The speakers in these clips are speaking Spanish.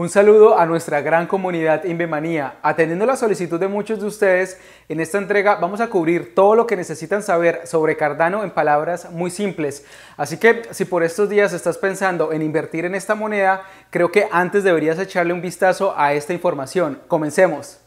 Un saludo a nuestra gran comunidad Inbemanía, Atendiendo la solicitud de muchos de ustedes, en esta entrega vamos a cubrir todo lo que necesitan saber sobre Cardano en palabras muy simples. Así que si por estos días estás pensando en invertir en esta moneda, creo que antes deberías echarle un vistazo a esta información. Comencemos.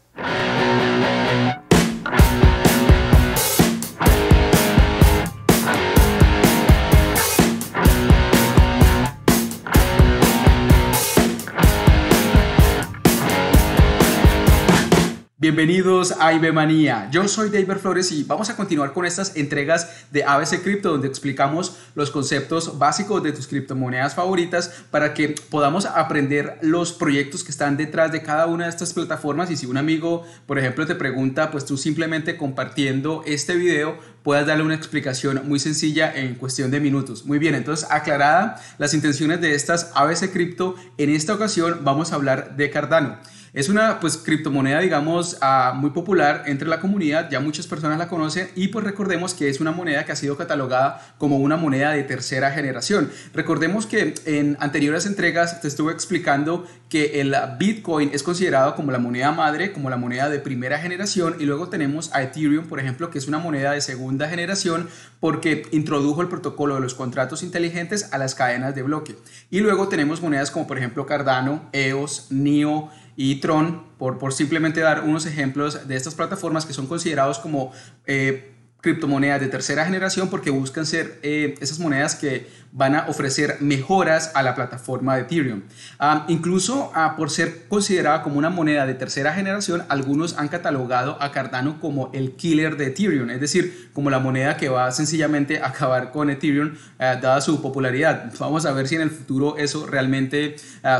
Bienvenidos a Ibemanía. Yo soy David Flores y vamos a continuar con estas entregas de ABC Crypto donde explicamos los conceptos básicos de tus criptomonedas favoritas para que podamos aprender los proyectos que están detrás de cada una de estas plataformas y si un amigo, por ejemplo, te pregunta, pues tú simplemente compartiendo este video puedas darle una explicación muy sencilla en cuestión de minutos. Muy bien, entonces aclarada las intenciones de estas ABC Crypto, en esta ocasión vamos a hablar de Cardano. Es una pues criptomoneda digamos ah, muy popular entre la comunidad, ya muchas personas la conocen y pues recordemos que es una moneda que ha sido catalogada como una moneda de tercera generación. Recordemos que en anteriores entregas te estuve explicando que el Bitcoin es considerado como la moneda madre, como la moneda de primera generación y luego tenemos a Ethereum por ejemplo que es una moneda de segunda generación porque introdujo el protocolo de los contratos inteligentes a las cadenas de bloque. Y luego tenemos monedas como por ejemplo Cardano, EOS, NIO, y Tron, por, por simplemente dar unos ejemplos de estas plataformas que son considerados como eh, criptomonedas de tercera generación porque buscan ser eh, esas monedas que van a ofrecer mejoras a la plataforma de Ethereum. Ah, incluso ah, por ser considerada como una moneda de tercera generación, algunos han catalogado a Cardano como el killer de Ethereum, es decir, como la moneda que va sencillamente a acabar con Ethereum ah, dada su popularidad. Vamos a ver si en el futuro eso realmente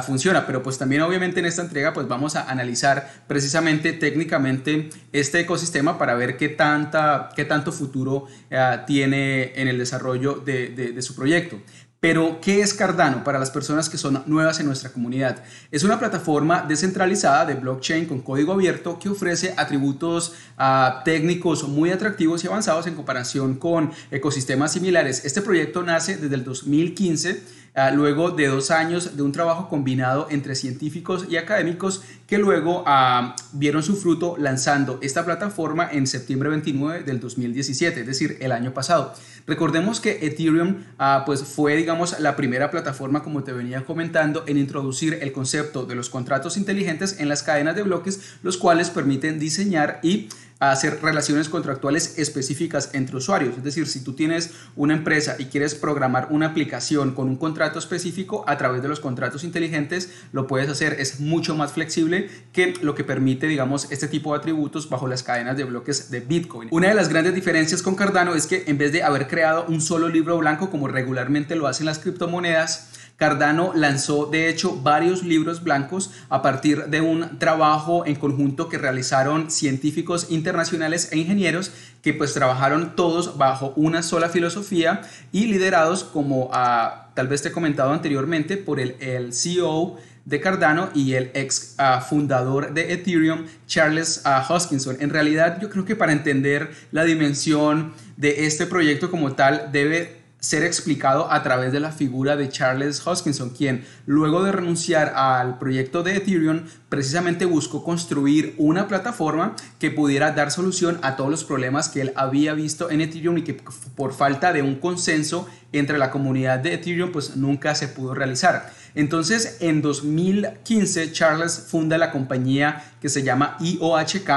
funciona, pero pues también obviamente en esta entrega pues vamos a analizar precisamente técnicamente este ecosistema para ver qué, tanta, qué tanto futuro eh, tiene en el desarrollo de, su proyecto. Pero, ¿qué es Cardano para las personas que son nuevas en nuestra comunidad? Es una plataforma descentralizada de blockchain con código abierto que ofrece atributos ah, técnicos muy atractivos y avanzados en comparación con ecosistemas similares. Este proyecto nace desde el 2015 Ah, luego de dos años de un trabajo combinado entre científicos y académicos que luego ah, vieron su fruto lanzando esta plataforma en septiembre 29 del 2017, es decir, el año pasado. Recordemos que Ethereum ah, pues fue, digamos, la primera plataforma, como te venía comentando, en introducir el concepto de los contratos inteligentes en las cadenas de bloques, los cuales permiten diseñar y hacer relaciones contractuales específicas entre usuarios. Es decir, si tú tienes una empresa y quieres programar una aplicación con un contrato específico a través de los contratos inteligentes, lo puedes hacer. Es mucho más flexible que lo que permite, digamos, este tipo de atributos bajo las cadenas de bloques de Bitcoin. Una de las grandes diferencias con Cardano es que en vez de haber creado un solo libro blanco como regularmente lo hacen las criptomonedas. Cardano lanzó de hecho varios libros blancos a partir de un trabajo en conjunto que realizaron científicos internacionales e ingenieros que pues trabajaron todos bajo una sola filosofía y liderados como ah, tal vez te he comentado anteriormente por el, el CEO de Cardano y el ex ah, fundador de Ethereum, Charles ah, Hoskinson. En realidad yo creo que para entender la dimensión de este proyecto como tal debe ser explicado a través de la figura de Charles Hoskinson, quien luego de renunciar al proyecto de Ethereum, precisamente buscó construir una plataforma que pudiera dar solución a todos los problemas que él había visto en Ethereum y que por falta de un consenso entre la comunidad de Ethereum pues nunca se pudo realizar. Entonces en 2015 Charles funda la compañía que se llama IOHK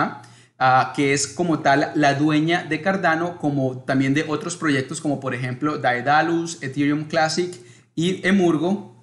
que es como tal la dueña de Cardano, como también de otros proyectos como por ejemplo Daedalus, Ethereum Classic y Emurgo,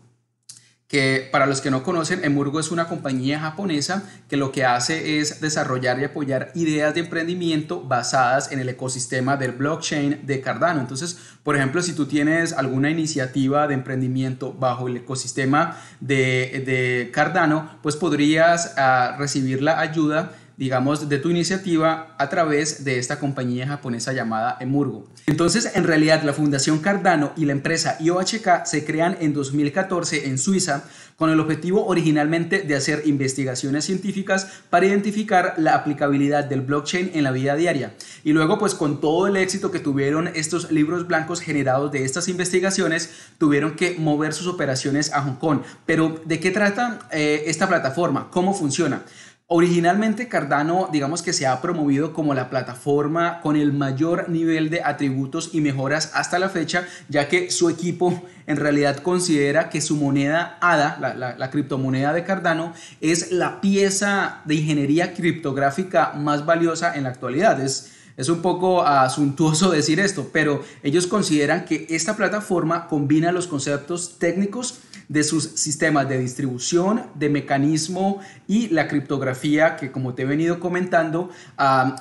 que para los que no conocen, Emurgo es una compañía japonesa que lo que hace es desarrollar y apoyar ideas de emprendimiento basadas en el ecosistema del blockchain de Cardano. Entonces, por ejemplo, si tú tienes alguna iniciativa de emprendimiento bajo el ecosistema de, Cardano, pues podrías ah, recibir la ayuda digamos, de tu iniciativa a través de esta compañía japonesa llamada Emurgo. Entonces, en realidad, la Fundación Cardano y la empresa IOHK se crean en 2014 en Suiza con el objetivo originalmente de hacer investigaciones científicas para identificar la aplicabilidad del blockchain en la vida diaria. Y luego, pues con todo el éxito que tuvieron estos libros blancos generados de estas investigaciones, tuvieron que mover sus operaciones a Hong Kong. Pero, ¿de qué trata eh, esta plataforma? ¿Cómo funciona? Originalmente Cardano, digamos que se ha promovido como la plataforma con el mayor nivel de atributos y mejoras hasta la fecha, ya que su equipo en realidad considera que su moneda ADA, la, criptomoneda de Cardano, es la pieza de ingeniería criptográfica más valiosa en la actualidad. Es, es un poco asuntuoso decir esto, pero ellos consideran que esta plataforma combina los conceptos técnicos de sus sistemas de distribución, de mecanismo y la criptografía que como te he venido comentando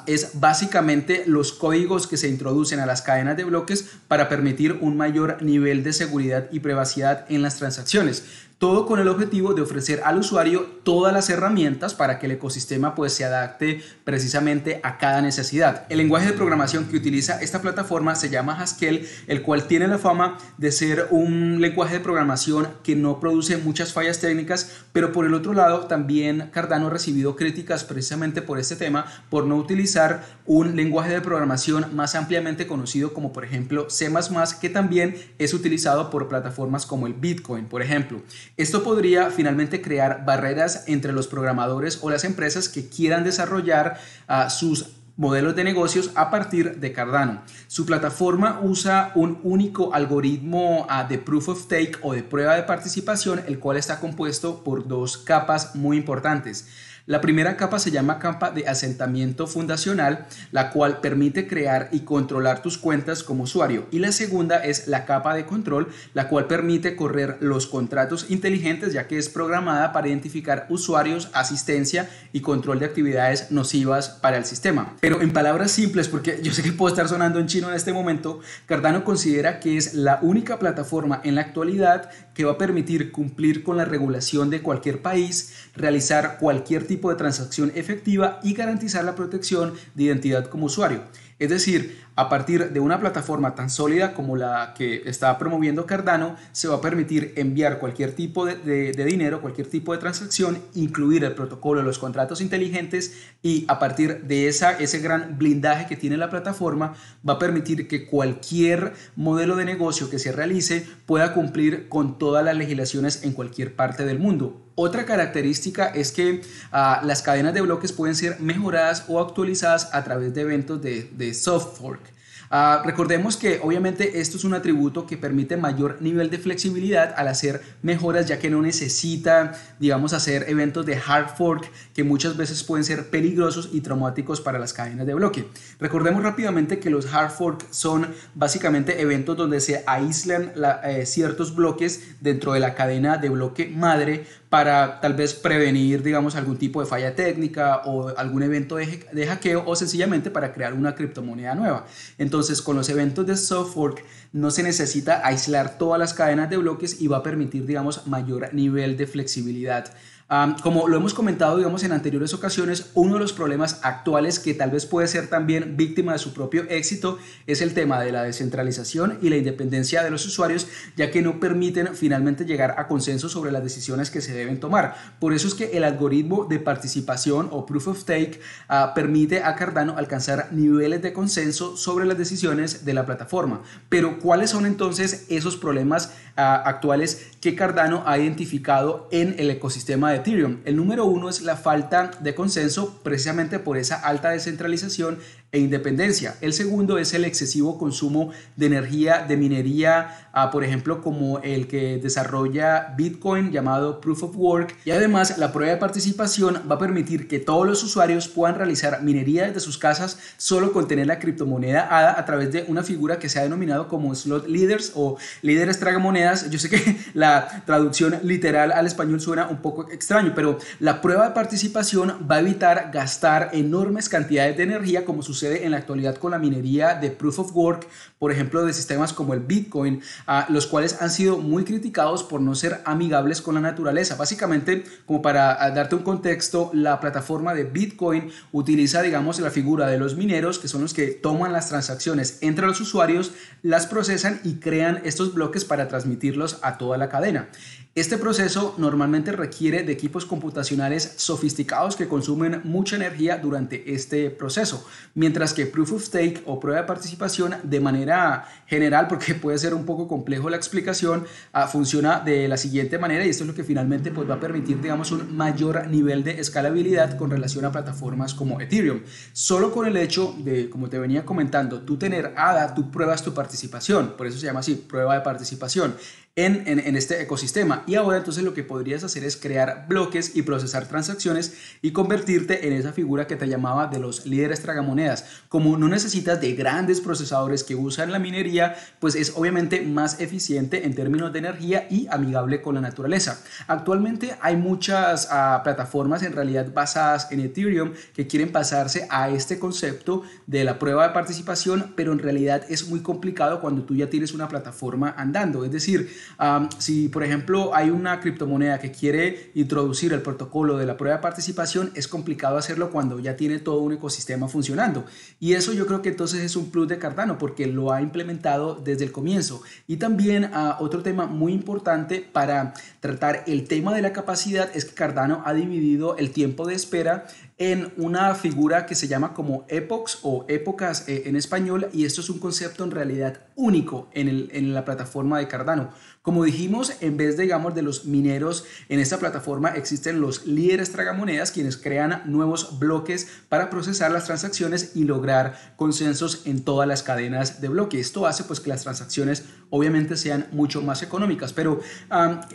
es básicamente los códigos que se introducen a las cadenas de bloques para permitir un mayor nivel de seguridad y privacidad en las transacciones todo con el objetivo de ofrecer al usuario todas las herramientas para que el ecosistema pues se adapte precisamente a cada necesidad. El lenguaje de programación que utiliza esta plataforma se llama Haskell, el cual tiene la fama de ser un lenguaje de programación que no produce muchas fallas técnicas, pero por el otro lado también Cardano ha recibido críticas precisamente por este tema, por no utilizar un lenguaje de programación más ampliamente conocido como por ejemplo C++, que también es utilizado por plataformas como el Bitcoin, por ejemplo. Esto podría finalmente crear barreras entre los programadores o las empresas que quieran desarrollar ah, sus modelos de negocios a partir de Cardano. Su plataforma usa un único algoritmo ah, de proof of stake o de prueba de participación, el cual está compuesto por dos capas muy importantes. La primera capa se llama capa de asentamiento fundacional, la cual permite crear y controlar tus cuentas como usuario. Y la segunda es la capa de control, la cual permite correr los contratos inteligentes, ya que es programada para identificar usuarios, asistencia y control de actividades nocivas para el sistema. Pero en palabras simples, porque yo sé que puedo estar sonando en chino en este momento, Cardano considera que es la única plataforma en la actualidad que va a permitir cumplir con la regulación de cualquier país, realizar cualquier tipo tipo de transacción efectiva y garantizar la protección de identidad como usuario. Es decir, a partir de una plataforma tan sólida como la que está promoviendo Cardano, se va a permitir enviar cualquier tipo de, dinero, cualquier tipo de transacción, incluir el protocolo, de los contratos inteligentes y a partir de esa, ese gran blindaje que tiene la plataforma, va a permitir que cualquier modelo de negocio que se realice pueda cumplir con todas las legislaciones en cualquier parte del mundo. Otra característica es que ah, las cadenas de bloques pueden ser mejoradas o actualizadas a través de eventos de, soft fork. Ah, recordemos que obviamente esto es un atributo que permite mayor nivel de flexibilidad al hacer mejoras ya que no necesita, digamos, hacer eventos de hard fork que muchas veces pueden ser peligrosos y traumáticos para las cadenas de bloque. Recordemos rápidamente que los hard fork son básicamente eventos donde se aíslan eh, ciertos bloques dentro de la cadena de bloque madre para tal vez prevenir, digamos, algún tipo de falla técnica o algún evento de, hackeo o sencillamente para crear una criptomoneda nueva. Entonces, con los eventos de software no se necesita aislar todas las cadenas de bloques y va a permitir, digamos, mayor nivel de flexibilidad. como lo hemos comentado, digamos, en anteriores ocasiones, uno de los problemas actuales que tal vez puede ser también víctima de su propio éxito es el tema de la descentralización y la independencia de los usuarios, ya que no permiten finalmente llegar a consenso sobre las decisiones que se deben tomar. Por eso es que el algoritmo de participación o proof of stake ah, permite a Cardano alcanzar niveles de consenso sobre las decisiones de la plataforma. Pero cuáles son entonces esos problemas ah, actuales que Cardano ha identificado en el ecosistema de Ethereum. El número uno es la falta de consenso precisamente por esa alta descentralización e independencia. El segundo es el excesivo consumo de energía de minería, ah, por ejemplo, como el que desarrolla Bitcoin llamado Proof of Work. Y además, la prueba de participación va a permitir que todos los usuarios puedan realizar minería desde sus casas solo con tener la criptomoneda ADA a través de una figura que se ha denominado como slot leaders o líderes tragamonedas. Yo sé que la traducción literal al español suena un poco extraño, pero la prueba de participación va a evitar gastar enormes cantidades de energía como sucede en la actualidad con la minería de proof of work, por ejemplo, de sistemas como el Bitcoin, ah, los cuales han sido muy criticados por no ser amigables con la naturaleza. Básicamente, como para ah, darte un contexto, la plataforma de Bitcoin utiliza, digamos, la figura de los mineros, que son los que toman las transacciones entre los usuarios, las procesan y crean estos bloques para transmitirlos a toda la cadena. Este proceso normalmente requiere de equipos computacionales sofisticados que consumen mucha energía durante este proceso, mientras que Proof of Stake o prueba de participación de manera general, porque puede ser un poco complejo la explicación, ah, funciona de la siguiente manera y esto es lo que finalmente pues, va a permitir digamos, un mayor nivel de escalabilidad con relación a plataformas como Ethereum. Solo con el hecho de, como te venía comentando, tú tener ADA, tú pruebas tu participación, por eso se llama así, prueba de participación en, este ecosistema. Y ahora entonces lo que podrías hacer es crear bloques y procesar transacciones y convertirte en esa figura que te llamaba de los líderes tragamonedas. Como no necesitas de grandes procesadores que usan la minería, pues es obviamente más eficiente en términos de energía y amigable con la naturaleza. Actualmente hay muchas ah, plataformas en realidad basadas en Ethereum que quieren pasarse a este concepto de la prueba de participación, pero en realidad es muy complicado cuando tú ya tienes una plataforma andando. Es decir, si, por ejemplo, hay una criptomoneda que quiere introducir el protocolo de la prueba de participación, es complicado hacerlo cuando ya tiene todo un ecosistema funcionando. Y eso yo creo que entonces es un plus de Cardano porque lo ha implementado desde el comienzo. Y también ah, otro tema muy importante para tratar el tema de la capacidad es que Cardano ha dividido el tiempo de espera en una figura que se llama como epochs o épocas eh, en español y esto es un concepto en realidad único en, la plataforma de Cardano. Como dijimos, en vez de, digamos, de los mineros, en esta plataforma existen los líderes tragamonedas quienes crean nuevos bloques para procesar las transacciones y lograr consensos en todas las cadenas de bloque. Esto hace pues que las transacciones obviamente sean mucho más económicas, pero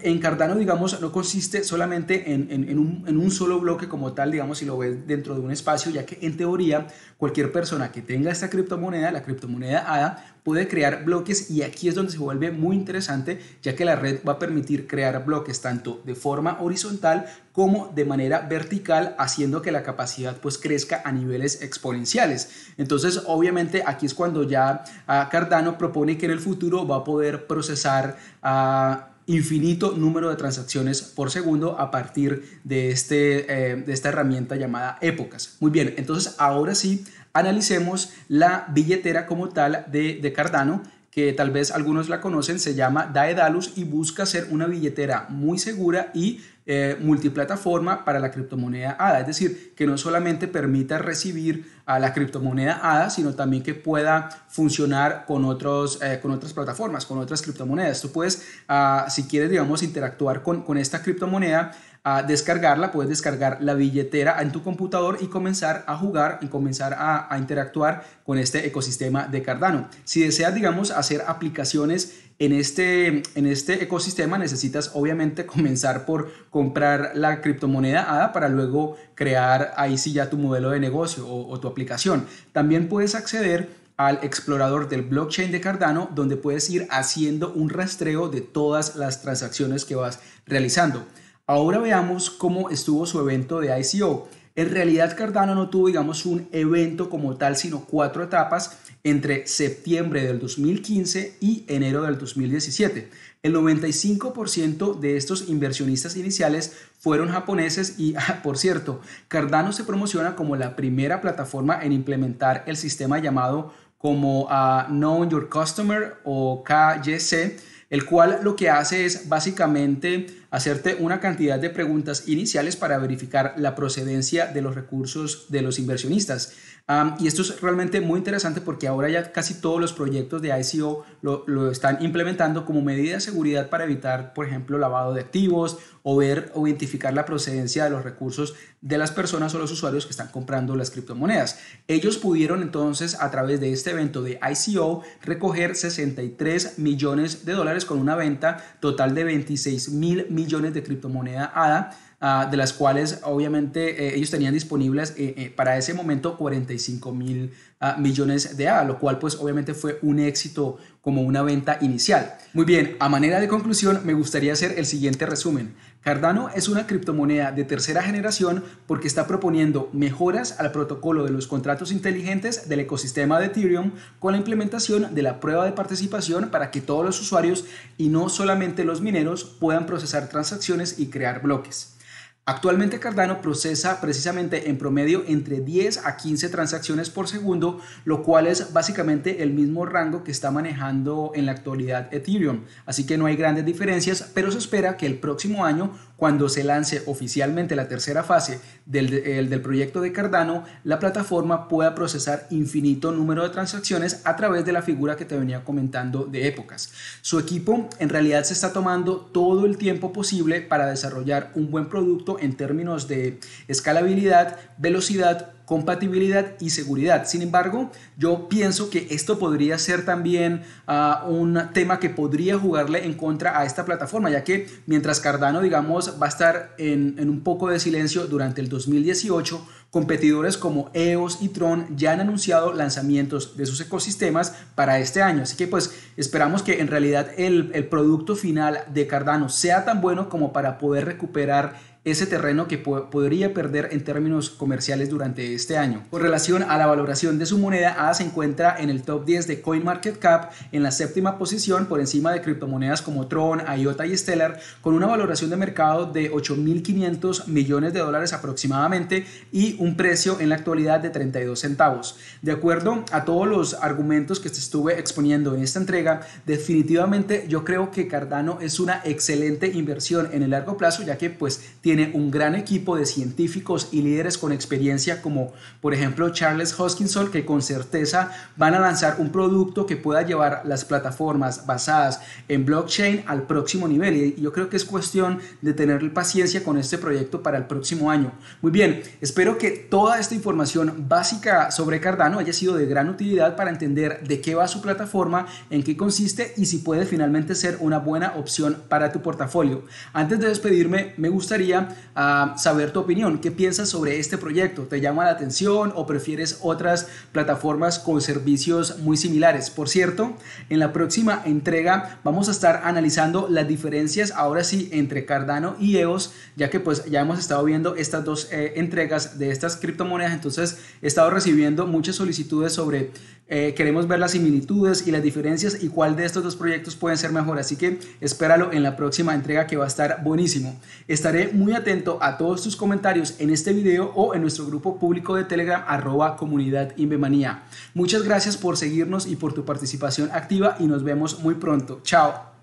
en Cardano, digamos, no consiste solamente en, un, en un solo bloque como tal, digamos, si lo ves dentro de un espacio, ya que en teoría cualquier persona que tenga esta criptomoneda, la criptomoneda ADA, puede crear bloques y aquí es donde se vuelve muy interesante, ya que la red va a permitir crear bloques tanto de forma horizontal como de manera vertical, haciendo que la capacidad pues crezca a niveles exponenciales. Entonces, obviamente aquí es cuando ya ah, Cardano propone que en el futuro va a poder procesar a ah, infinito número de transacciones por segundo a partir de, este, eh, de esta herramienta llamada épocas. Muy bien, entonces ahora sí analicemos la billetera como tal de, de Cardano que tal vez algunos la conocen, se llama Daedalus y busca ser una billetera muy segura y eh, multiplataforma para la criptomoneda ADA, es decir, que no solamente permita recibir a la criptomoneda ADA, sino también que pueda funcionar con, otros, eh, con otras plataformas, con otras criptomonedas. Tú puedes, ah, si quieres, digamos, interactuar con esta criptomoneda, a descargarla, puedes descargar la billetera en tu computador y comenzar a jugar y comenzar a, interactuar con este ecosistema de Cardano. Si deseas, digamos, hacer aplicaciones en este, en este ecosistema necesitas obviamente comenzar por comprar la criptomoneda ADA para luego crear ahí sí ya tu modelo de negocio o tu aplicación. También puedes acceder al explorador del blockchain de Cardano, donde puedes ir haciendo un rastreo de todas las transacciones que vas realizando. Ahora veamos cómo estuvo su evento de ICO. En realidad Cardano no tuvo, digamos, un evento como tal, sino cuatro etapas entre septiembre del 2015 y enero del 2017. El 95% de estos inversionistas iniciales fueron japoneses y, ah, por cierto, Cardano se promociona como la primera plataforma en implementar el sistema llamado como ah, Know Your Customer o KYC el cual lo que hace es básicamente hacerte una cantidad de preguntas iniciales para verificar la procedencia de los recursos de los inversionistas y esto es realmente muy interesante porque ahora ya casi todos los proyectos de ICO lo, están implementando como medida de seguridad para evitar, por ejemplo, lavado de activos o ver o identificar la procedencia de los recursos de las personas o los usuarios que están comprando las criptomonedas. Ellos pudieron entonces a través de este evento de ICO recoger 63 millones de dólares con una venta total de 26 mil millones de criptomoneda ADA Ah, de las cuales obviamente eh, ellos tenían disponibles eh, eh, para ese momento 45 mil ah, millones de A, lo cual pues obviamente fue un éxito como una venta inicial. Muy bien, a manera de conclusión me gustaría hacer el siguiente resumen. Cardano es una criptomoneda de tercera generación porque está proponiendo mejoras al protocolo de los contratos inteligentes del ecosistema de Ethereum con la implementación de la prueba de participación para que todos los usuarios y no solamente los mineros puedan procesar transacciones y crear bloques. Actualmente Cardano procesa precisamente en promedio entre 10 a 15 transacciones por segundo, lo cual es básicamente el mismo rango que está manejando en la actualidad Ethereum, así que no hay grandes diferencias, pero se espera que el próximo año cuando se lance oficialmente la tercera fase del, proyecto de Cardano, la plataforma pueda procesar infinito número de transacciones a través de la figura que te venía comentando de épocas. Su equipo en realidad se está tomando todo el tiempo posible para desarrollar un buen producto en términos de escalabilidad, velocidad, compatibilidad y seguridad. Sin embargo, yo pienso que esto podría ser también ah, un tema que podría jugarle en contra a esta plataforma, ya que mientras Cardano, digamos, va a estar en, un poco de silencio durante el 2018, Competidores como EOS y Tron ya han anunciado lanzamientos de sus ecosistemas para este año. Así que pues esperamos que en realidad el, el producto final de Cardano sea tan bueno como para poder recuperar ese terreno que podría perder en términos comerciales durante este año. Con relación a la valoración de su moneda, ADA se encuentra en el top 10 de CoinMarketCap en la séptima posición por encima de criptomonedas como Tron, IOTA y Stellar, con una valoración de mercado de 8.500 millones de dólares aproximadamente y un precio en la actualidad de 32 centavos. De acuerdo a todos los argumentos que te estuve exponiendo en esta entrega, definitivamente yo creo que Cardano es una excelente inversión en el largo plazo, ya que pues tiene tiene un gran equipo de científicos y líderes con experiencia como por ejemplo Charles Hoskinson que con certeza van a lanzar un producto que pueda llevar las plataformas basadas en blockchain al próximo nivel y yo creo que es cuestión de tener paciencia con este proyecto para el próximo año. Muy bien, espero que toda esta información básica sobre Cardano haya sido de gran utilidad para entender de qué va su plataforma, en qué consiste y si puede finalmente ser una buena opción para tu portafolio. Antes de despedirme, me gustaría saber tu opinión. ¿Qué piensas sobre este proyecto? ¿Te llama la atención o prefieres otras plataformas con servicios muy similares? Por cierto, en la próxima entrega vamos a estar analizando las diferencias ahora sí entre Cardano y EOS, ya que pues ya hemos estado viendo estas dos eh, entregas de estas criptomonedas, entonces he estado recibiendo muchas solicitudes sobre eh, queremos ver las similitudes y las diferencias y cuál de estos dos proyectos puede ser mejor. Así que espéralo en la próxima entrega que va a estar buenísimo. Estaré muy atento a todos tus comentarios en este video o en nuestro grupo público de Telegram arroba comunidad Invemanía. Muchas gracias por seguirnos y por tu participación activa y nos vemos muy pronto. Chao.